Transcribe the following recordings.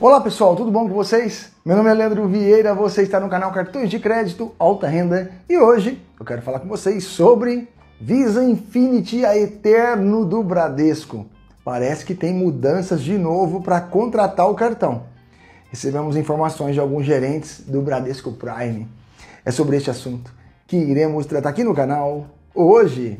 Olá pessoal, tudo bom com vocês? Meu nome é Leandro Vieira, você está no canal Cartões de Crédito Alta Renda e hoje eu quero falar com vocês sobre Visa Infinity, a Eterno do Bradesco. Parece que tem mudanças de novo para contratar o cartão. Recebemos informações de alguns gerentes do Bradesco Prime. É sobre este assunto que iremos tratar aqui no canal hoje.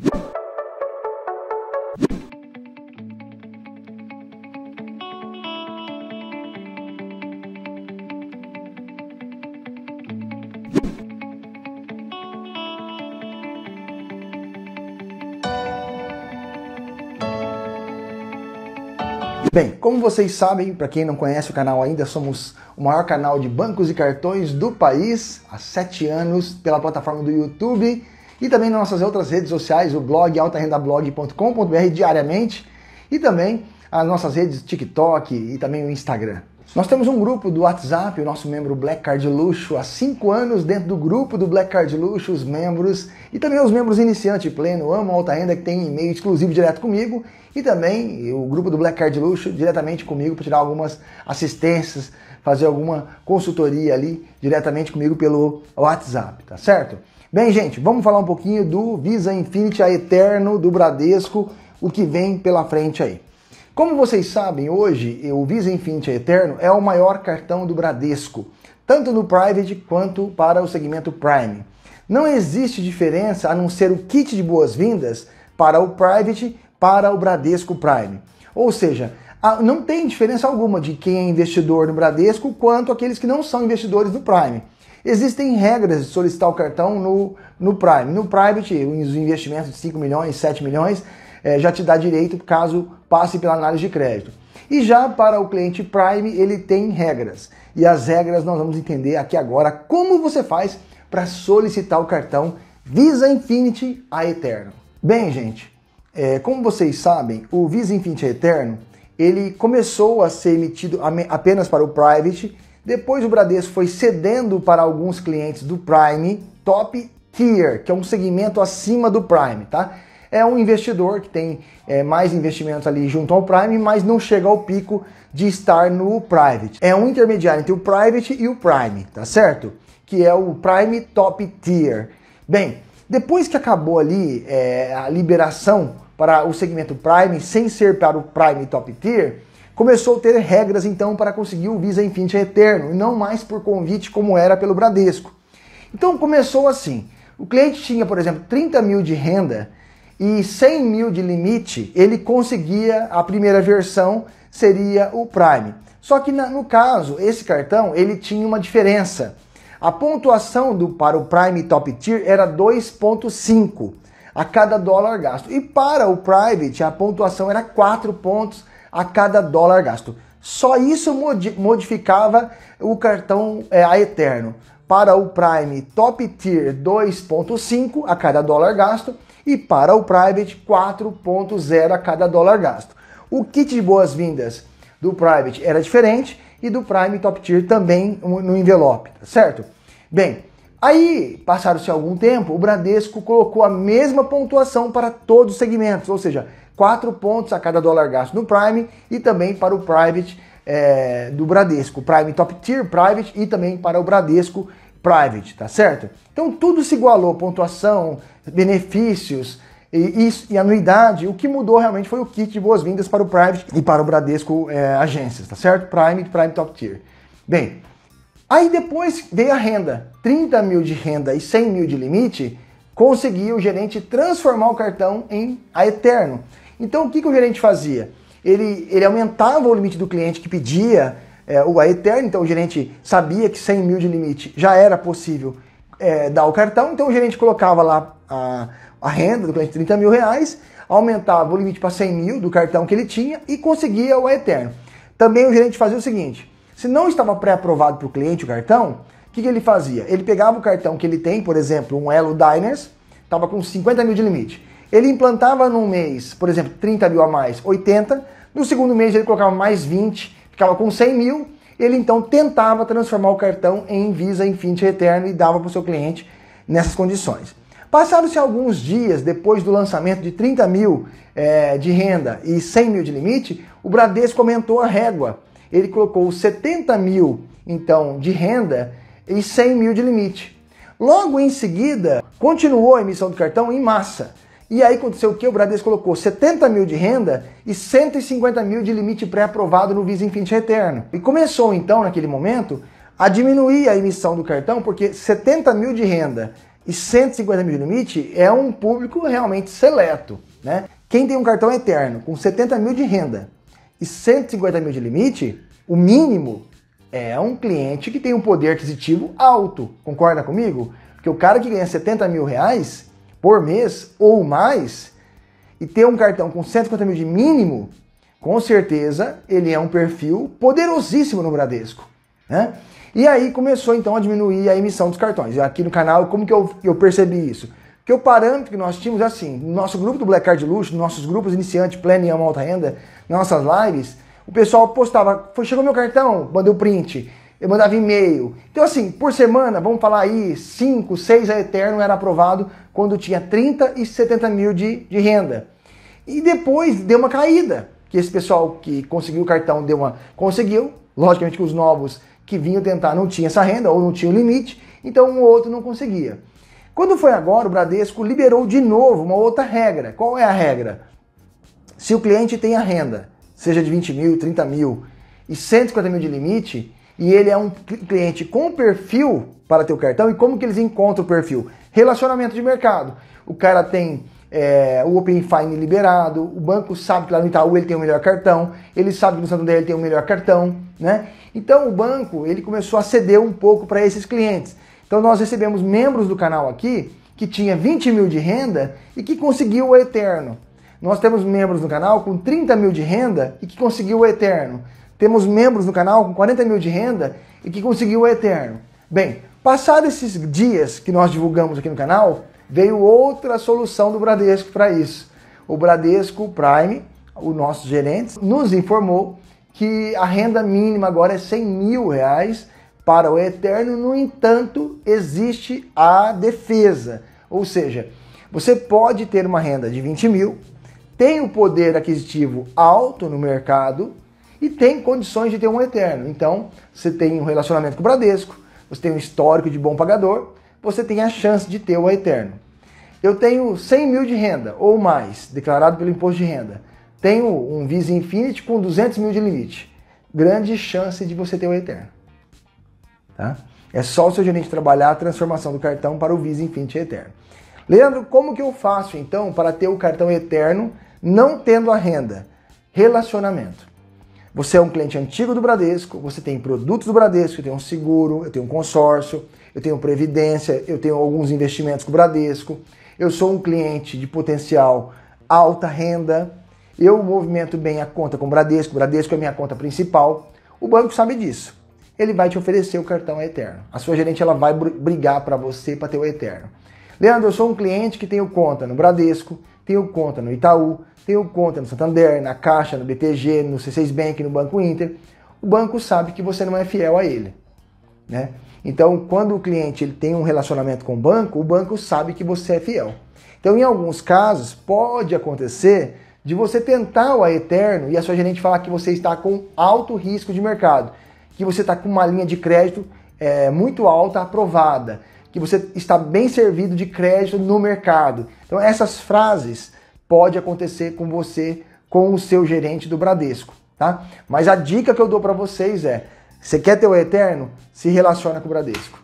Bem, como vocês sabem, para quem não conhece o canal ainda, somos o maior canal de bancos e cartões do país há sete anos pela plataforma do YouTube e também nas nossas outras redes sociais, o blog altarendablog.com.br diariamente e também as nossas redes TikTok e também o Instagram. Nós temos um grupo do WhatsApp, o nosso membro Black Card Luxo, há cinco anos dentro do grupo do Black Card Luxo, os membros e também os membros iniciante pleno, amo alta renda, que tem e-mail exclusivo direto comigo e também o grupo do Black Card Luxo diretamente comigo para tirar algumas assistências, fazer alguma consultoria ali diretamente comigo pelo WhatsApp, tá certo? Bem, gente, vamos falar um pouquinho do Visa Infinity, a Eterno, do Bradesco, o que vem pela frente aí. Como vocês sabem, hoje o Visa Infinity Eterno é o maior cartão do Bradesco, tanto no Private quanto para o segmento Prime. Não existe diferença a não ser o kit de boas-vindas para o Private para o Bradesco Prime. Ou seja, não tem diferença alguma de quem é investidor no Bradesco quanto aqueles que não são investidores do Prime. Existem regras de solicitar o cartão no, no Prime. No Private, os investimentos de 5 milhões, 7 milhões, é, já te dá direito caso passe pela análise de crédito. E já para o cliente Prime, ele tem regras. E as regras nós vamos entender aqui agora como você faz para solicitar o cartão Visa Infinity a Eterno. Bem, gente, é, como vocês sabem, o Visa Infinity a Eterno ele começou a ser emitido apenas para o Private, depois o Bradesco foi cedendo para alguns clientes do Prime Top Tier, que é um segmento acima do Prime, tá? é um investidor que tem é, mais investimentos ali junto ao Prime, mas não chega ao pico de estar no Private. É um intermediário entre o Private e o Prime, tá certo? Que é o Prime Top Tier. Bem, depois que acabou ali é, a liberação para o segmento Prime, sem ser para o Prime Top Tier, começou a ter regras então para conseguir o Visa Infinity Eterno, e não mais por convite como era pelo Bradesco. Então começou assim, o cliente tinha, por exemplo, 30 mil de renda e 100 mil de limite, ele conseguia, a primeira versão seria o Prime. Só que no caso, esse cartão, ele tinha uma diferença. A pontuação do, para o Prime Top Tier era 2.5 a cada dólar gasto. E para o Private, a pontuação era 4 pontos a cada dólar gasto. Só isso modificava o cartão é, a Eterno. Para o Prime Top Tier 2.5 a cada dólar gasto e para o Private 4.0 a cada dólar gasto. O kit de boas-vindas do Private era diferente e do Prime Top Tier também no envelope, tá certo? Bem, aí, passaram se algum tempo, o Bradesco colocou a mesma pontuação para todos os segmentos, ou seja, 4 pontos a cada dólar gasto no Prime e também para o Private é, do Bradesco, Prime Top Tier Private e também para o Bradesco Private, tá certo? Então tudo se igualou, pontuação, benefícios e, e anuidade, o que mudou realmente foi o kit de boas-vindas para o Private e para o Bradesco é, Agências, tá certo? Prime e Prime Top Tier. Bem, aí depois veio a renda. 30 mil de renda e 100 mil de limite, conseguia o gerente transformar o cartão em a Eterno. Então o que, que o gerente fazia? Ele, ele aumentava o limite do cliente que pedia é, o a Eterno, então o gerente sabia que 100 mil de limite já era possível é, dar o cartão, então o gerente colocava lá a, a renda do cliente de 30 mil reais, aumentava o limite para 100 mil do cartão que ele tinha e conseguia o Eterno. Também o gerente fazia o seguinte, se não estava pré-aprovado para o cliente o cartão, o que, que, ele fazia? Ele pegava o cartão que ele tem, por exemplo, um Elo Diners, estava com 50 mil de limite. Ele implantava num mês, por exemplo, 30 mil a mais, 80. No segundo mês ele colocava mais 20, ficava com 100 mil ele então tentava transformar o cartão em Visa Infinity Eterno e dava para o seu cliente nessas condições. Passaram-se alguns dias depois do lançamento de 30 mil é, de renda e 100 mil de limite, o Bradesco aumentou a régua. Ele colocou 70 mil então de renda e 100 mil de limite. Logo em seguida, continuou a emissão do cartão em massa. E aí aconteceu o que? O Bradesco colocou 70 mil de renda e 150 mil de limite pré-aprovado no Visa Infinite Eterno. E começou então, naquele momento, a diminuir a emissão do cartão, porque 70 mil de renda e 150 mil de limite é um público realmente seleto. Né? Quem tem um cartão eterno com 70 mil de renda e 150 mil de limite, o mínimo é um cliente que tem um poder aquisitivo alto. Concorda comigo? Porque o cara que ganha 70 mil reais, por mês ou mais e ter um cartão com 150 mil de mínimo, com certeza ele é um perfil poderosíssimo no Bradesco. Né? E aí começou então a diminuir a emissão dos cartões. Aqui no canal, como que eu, eu percebi isso? Que o parâmetro que nós tínhamos é assim, no nosso grupo do Black Card Luxo, nossos grupos iniciantes, pleno e alta renda, nossas lives, o pessoal postava, foi, chegou meu cartão, mandei o print eu mandava e-mail. Então, assim, por semana, vamos falar aí, 5, 6 a Eterno era aprovado quando tinha 30 e 70 mil de, de renda. E depois deu uma caída, que esse pessoal que conseguiu o cartão deu uma. conseguiu. Logicamente que os novos que vinham tentar não tinham essa renda ou não tinham limite, então um ou outro não conseguia. Quando foi agora, o Bradesco liberou de novo uma outra regra. Qual é a regra? Se o cliente tem a renda, seja de 20 mil, 30 mil e 150 mil de limite, e ele é um cliente com perfil para teu cartão e como que eles encontram o perfil? Relacionamento de mercado. O cara tem é, o Open Fine liberado, o banco sabe que lá no Itaú ele tem o melhor cartão, ele sabe que no Santander ele tem o melhor cartão, né? Então o banco ele começou a ceder um pouco para esses clientes. Então nós recebemos membros do canal aqui que tinha 20 mil de renda e que conseguiu o Eterno. Nós temos membros do canal com 30 mil de renda e que conseguiu o Eterno. Temos membros no canal com 40 mil de renda e que conseguiu o Eterno. Bem, passados esses dias que nós divulgamos aqui no canal, veio outra solução do Bradesco para isso. O Bradesco Prime, o nosso gerente, nos informou que a renda mínima agora é 100 mil reais para o Eterno, no entanto, existe a defesa. Ou seja, você pode ter uma renda de 20 mil, tem o poder aquisitivo alto no mercado, e tem condições de ter um eterno. Então, você tem um relacionamento com o Bradesco, você tem um histórico de bom pagador, você tem a chance de ter o eterno. Eu tenho 100 mil de renda ou mais declarado pelo imposto de renda. Tenho um Visa Infinity com 200 mil de limite. Grande chance de você ter o eterno. Tá? É só o seu gerente trabalhar a transformação do cartão para o Visa Infinity Eterno. Leandro, como que eu faço então para ter o cartão eterno não tendo a renda? Relacionamento. Você é um cliente antigo do Bradesco, você tem produtos do Bradesco, eu tenho um seguro, eu tenho um consórcio, eu tenho previdência, eu tenho alguns investimentos com o Bradesco, eu sou um cliente de potencial alta renda, eu movimento bem a conta com o Bradesco, o Bradesco é minha conta principal. O banco sabe disso. Ele vai te oferecer o cartão Eterno. A sua gerente ela vai brigar para você para ter o Eterno. Leandro, eu sou um cliente que tenho conta no Bradesco, tenho conta no Itaú, tenho conta no Santander, na Caixa, no BTG, no C6 Bank, no Banco Inter. O banco sabe que você não é fiel a ele, né? Então, quando o cliente ele tem um relacionamento com o banco, o banco sabe que você é fiel. Então, em alguns casos, pode acontecer de você tentar o eterno e a sua gerente falar que você está com alto risco de mercado, que você está com uma linha de crédito é, muito alta aprovada, que você está bem servido de crédito no mercado. Então essas frases pode acontecer com você com o seu gerente do Bradesco, tá? Mas a dica que eu dou para vocês é: você quer ter o eterno? Se relaciona com o Bradesco.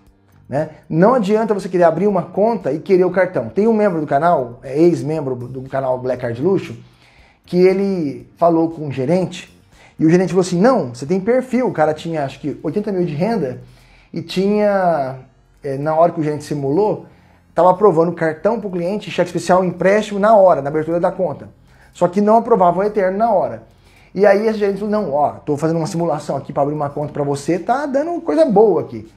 Né? Não adianta você querer abrir uma conta e querer o cartão. Tem um membro do canal, é ex-membro do canal Black Card Luxo, que ele falou com o um gerente e o gerente falou assim: Não, você tem perfil. O cara tinha acho que 80 mil de renda e tinha é, na hora que o gerente simulou, estava aprovando cartão para o cliente, cheque especial, empréstimo na hora, na abertura da conta. Só que não aprovava o Eterno na hora. E aí esse gerente falou, não, ó, estou fazendo uma simulação aqui para abrir uma conta para você, tá dando coisa boa aqui.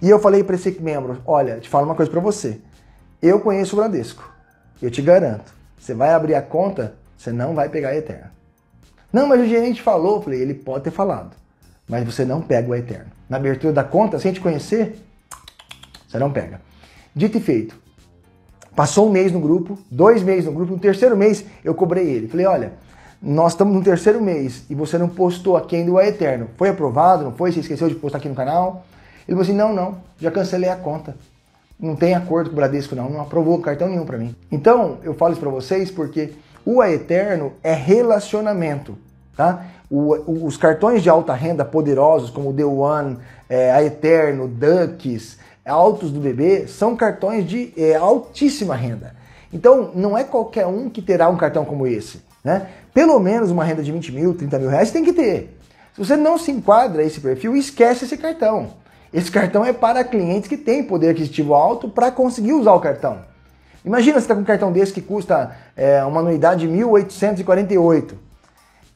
E eu falei para esse membro, olha, te falo uma coisa para você. Eu conheço o Bradesco. Eu te garanto. Você vai abrir a conta, você não vai pegar a Eterno. Não, mas o gerente falou, eu falei, ele pode ter falado. Mas você não pega o Eterno. Na abertura da conta, sem te conhecer, você não pega. Dito e feito. Passou um mês no grupo, dois meses no grupo, no terceiro mês eu cobrei ele. Falei, olha, nós estamos no terceiro mês e você não postou aqui ainda o Eterno. Foi aprovado, não foi? Você esqueceu de postar aqui no canal? Ele falou assim, não, não, já cancelei a conta. Não tem acordo com o Bradesco não, não aprovou cartão nenhum para mim. Então, eu falo isso para vocês porque o É Eterno é relacionamento, tá? O, os cartões de alta renda poderosos como o The One, é, a Eterno, Ducks, altos do bebê são cartões de é, altíssima renda. Então, não é qualquer um que terá um cartão como esse. Né? Pelo menos uma renda de 20 mil, 30 mil reais tem que ter. Se você não se enquadra esse perfil, esquece esse cartão. Esse cartão é para clientes que têm poder aquisitivo alto para conseguir usar o cartão. Imagina você está com um cartão desse que custa é, uma anuidade de 1.848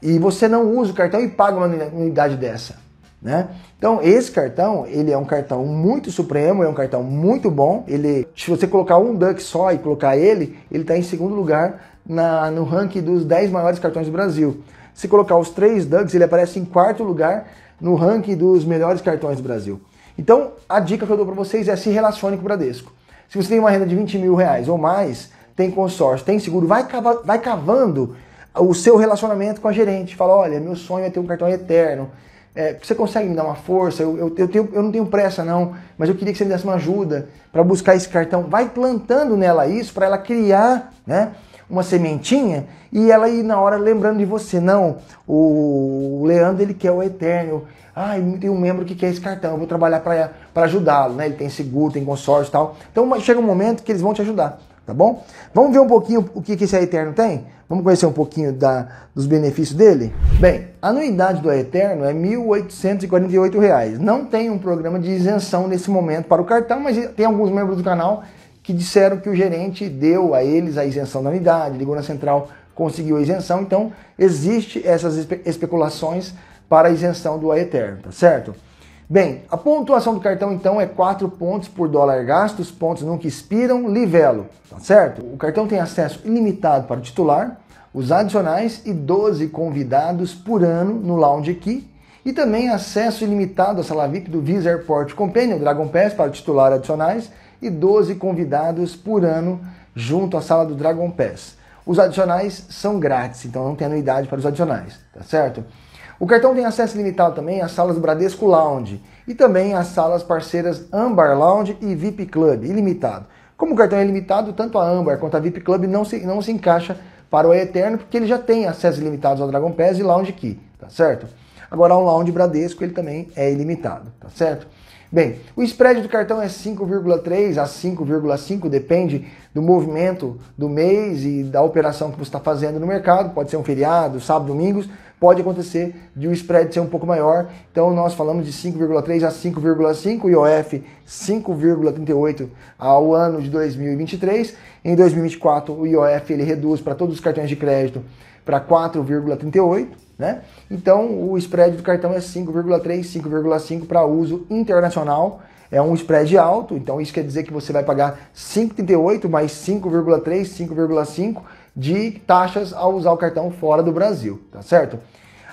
e você não usa o cartão e paga uma anuidade dessa. Né? Então esse cartão ele é um cartão muito supremo, é um cartão muito bom. Ele, se você colocar um duck só e colocar ele, ele está em segundo lugar na, no ranking dos 10 maiores cartões do Brasil. Se colocar os três ducks, ele aparece em quarto lugar no ranking dos melhores cartões do Brasil. Então a dica que eu dou para vocês é se relacione com o Bradesco. Se você tem uma renda de 20 mil reais ou mais, tem consórcio, tem seguro, vai, cava, vai cavando o seu relacionamento com a gerente. Fala, olha, meu sonho é ter um cartão eterno é, você consegue me dar uma força? Eu, eu, eu, tenho, eu, não tenho pressa, não, mas eu queria que você me desse uma ajuda para buscar esse cartão. Vai plantando nela isso para ela criar né, uma sementinha e ela ir na hora lembrando de você. Não, o Leandro ele quer o Eterno. Ah, tem um membro que quer esse cartão, eu vou trabalhar para ajudá-lo. Né? Ele tem seguro, tem consórcio e tal. Então chega um momento que eles vão te ajudar tá bom? Vamos ver um pouquinho o que, que esse Eterno tem? Vamos conhecer um pouquinho da, dos benefícios dele? Bem, a anuidade do Eterno é R$ 1.848. Não tem um programa de isenção nesse momento para o cartão, mas tem alguns membros do canal que disseram que o gerente deu a eles a isenção da anuidade, ligou na central, conseguiu a isenção. Então, existe essas espe especulações para a isenção do Eterno, tá certo? Bem, a pontuação do cartão então é 4 pontos por dólar gasto, os pontos nunca expiram, livelo, tá certo? O cartão tem acesso ilimitado para o titular, os adicionais e 12 convidados por ano no Lounge Key e também acesso ilimitado à sala VIP do Visa Airport Companion Dragon Pass para o titular adicionais e 12 convidados por ano junto à sala do Dragon Pass. Os adicionais são grátis, então não tem anuidade para os adicionais, tá certo? O cartão tem acesso limitado também às salas Bradesco Lounge e também às salas parceiras Ambar Lounge e VIP Club, ilimitado. Como o cartão é limitado, tanto a Ambar quanto a VIP Club não se, não se encaixa para o Eterno, porque ele já tem acesso ilimitado ao Dragon Pass e Lounge Key, tá certo? Agora, o Lounge Bradesco ele também é ilimitado, tá certo? Bem, o spread do cartão é 5,3 a 5,5, depende do movimento do mês e da operação que você está fazendo no mercado. Pode ser um feriado, sábado, domingos, pode acontecer de o spread ser um pouco maior. Então nós falamos de 5,3 a 5,5 IOF 5,38 ao ano de 2023. Em 2024 o IOF ele reduz para todos os cartões de crédito para 4,38, né? Então o spread do cartão é 5,3, 5,5 para uso internacional é um spread alto, então isso quer dizer que você vai pagar 5,38 mais 5,3, 5,5 de taxas ao usar o cartão fora do Brasil, tá certo?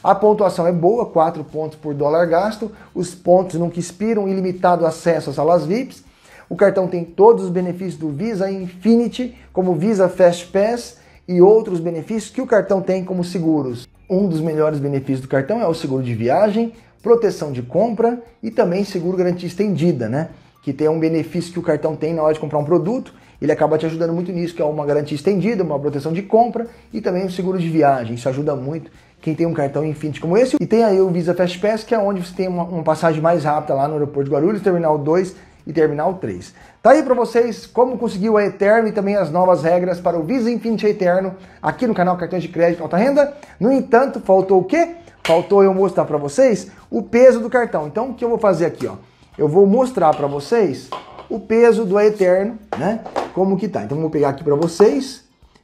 A pontuação é boa, 4 pontos por dólar gasto, os pontos nunca expiram, ilimitado acesso às salas VIPs. O cartão tem todos os benefícios do Visa Infinity, como Visa Fast Pass e outros benefícios que o cartão tem como seguros. Um dos melhores benefícios do cartão é o seguro de viagem, proteção de compra e também seguro garantia estendida, né? Que tem um benefício que o cartão tem na hora de comprar um produto ele acaba te ajudando muito nisso, que é uma garantia estendida, uma proteção de compra e também um seguro de viagem. Isso ajuda muito quem tem um cartão Infinity como esse. E tem aí o Visa Fast Pass, que é onde você tem uma, uma passagem mais rápida lá no aeroporto de Guarulhos, Terminal 2 e Terminal 3. Tá aí para vocês como conseguiu a Eterno e também as novas regras para o Visa Infinity Eterno aqui no canal Cartões de Crédito Alta Renda. No entanto, faltou o quê? Faltou eu mostrar para vocês o peso do cartão. Então, o que eu vou fazer aqui, ó? Eu vou mostrar para vocês o peso do eterno, né? Como que tá? Então vou pegar aqui para vocês,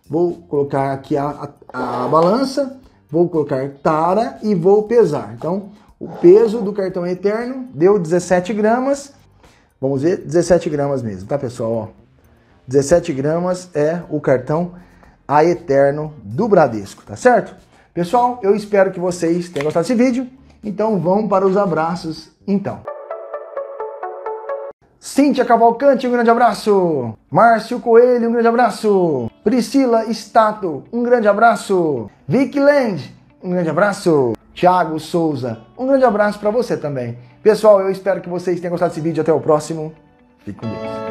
vou colocar aqui a, a, a balança, vou colocar tara e vou pesar. Então o peso do cartão eterno deu 17 gramas. Vamos ver, 17 gramas mesmo, tá pessoal? Ó, 17 gramas é o cartão a Eterno do Bradesco, tá certo? Pessoal, eu espero que vocês tenham gostado desse vídeo. Então vamos para os abraços então. Cíntia Cavalcante, um grande abraço. Márcio Coelho, um grande abraço. Priscila Stato, um grande abraço. Vicky Land, um grande abraço. Thiago Souza, um grande abraço para você também. Pessoal, eu espero que vocês tenham gostado desse vídeo. Até o próximo. Fique com Deus.